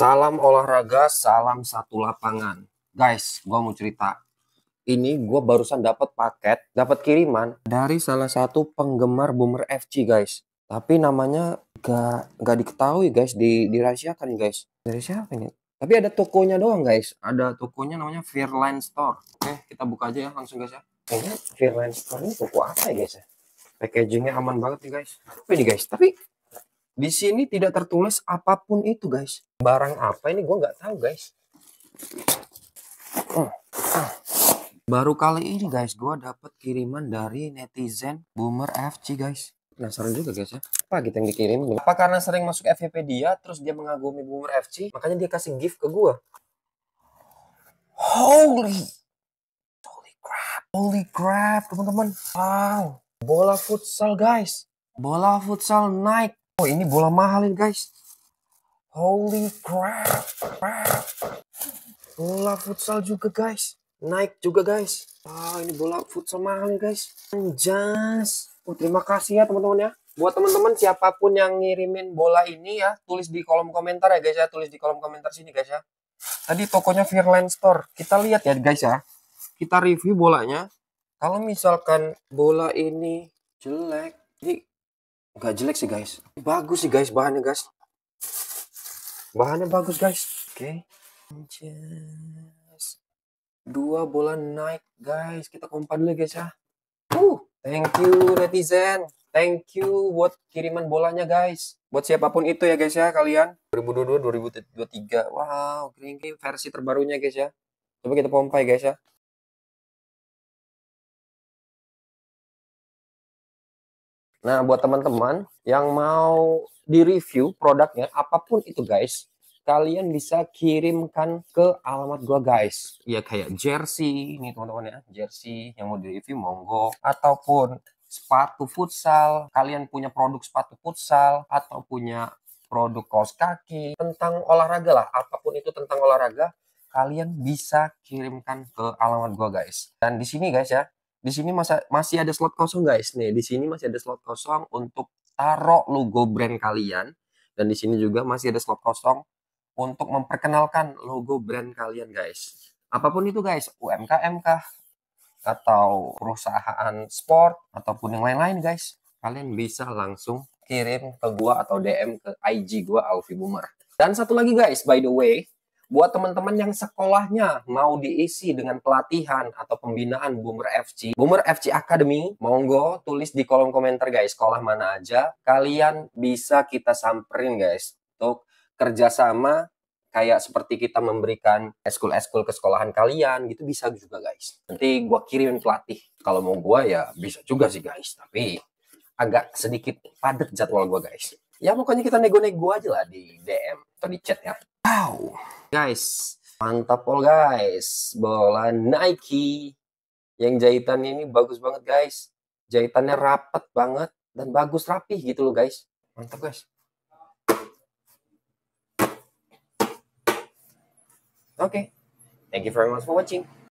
Salam olahraga, salam satu lapangan. Guys, gue mau cerita. Ini gue barusan dapat paket, dapat kiriman dari salah satu penggemar Boomer FC guys. Tapi namanya gak, gak diketahui guys, di, dirahasiakan guys. Dari siapa ini? Tapi ada tokonya doang guys. Ada tokonya namanya Fairline Store. Oke, kita buka aja ya langsung guys ya. Kayaknya Fairline Store ini toko apa ya guys ya? Packagingnya aman banget nih guys. Apa ini guys? Tapi di sini tidak tertulis apapun itu, guys. Barang apa ini gue nggak tahu, guys. Baru kali ini, guys, gue dapet kiriman dari netizen Boomer FC, guys. Penasaran juga, guys, ya. Apa gitu yang dikirim? Apa karena sering masuk FVP dia, terus dia mengagumi Boomer FC, makanya dia kasih gift ke gue. Holy! Holy crap! Holy crap, teman-teman. Wow! Bola futsal, guys. Bola futsal naik. Oh ini bola mahal ini guys. Holy crap. Bola futsal juga guys. Naik juga guys. Ah ini bola futsal mahal guys. Anjas. Oh, terima kasih ya teman-teman ya. Buat teman-teman siapapun yang ngirimin bola ini ya. Tulis di kolom komentar ya guys ya. Tulis di kolom komentar sini guys ya. Tadi tokonya Fairland Store. Kita lihat ya guys ya. Kita review bolanya. Kalau misalkan bola ini jelek. Jadi nggak jelek sih guys bagus sih guys bahannya guys bahannya bagus guys oke okay. dua bola naik guys kita kompak dulu guys ya uh thank you netizen thank you buat kiriman bolanya guys buat siapapun itu ya guys ya kalian 2022 2023 wow kering versi terbarunya guys ya coba kita pompa ya guys ya Nah, buat teman-teman yang mau di-review produknya, apapun itu guys, kalian bisa kirimkan ke alamat gua guys. Ya kayak jersey, ini teman-teman ya, jersey yang mau di-review monggo. Ataupun sepatu futsal, kalian punya produk sepatu futsal, atau punya produk kaos kaki, tentang olahraga lah, apapun itu tentang olahraga, kalian bisa kirimkan ke alamat gua guys. Dan di sini guys ya, di sini masa, masih ada slot kosong guys nih. Di sini masih ada slot kosong untuk taruh logo brand kalian dan di sini juga masih ada slot kosong untuk memperkenalkan logo brand kalian guys. Apapun itu guys, UMKM kah atau perusahaan sport ataupun yang lain-lain guys, kalian bisa langsung kirim ke gua atau DM ke IG gua Alfi Boomer. Dan satu lagi guys, by the way, Buat teman-teman yang sekolahnya mau diisi dengan pelatihan atau pembinaan Boomer FC, Boomer FC Academy, monggo tulis di kolom komentar guys, sekolah mana aja kalian bisa kita samperin guys untuk kerjasama kayak seperti kita memberikan eskul-eskul ke sekolahan kalian gitu bisa juga guys. Nanti gue kirimin pelatih. Kalau mau gue ya bisa juga sih guys, tapi agak sedikit padat jadwal gue, guys. Ya pokoknya kita nego-nego aja lah di DM atau di chat ya. Wow. Guys, mantap pol guys. Bola Nike yang jahitannya ini bagus banget guys. Jahitannya rapat banget dan bagus rapi gitu loh guys. Mantap guys. Oke. Okay. Thank you very much for watching.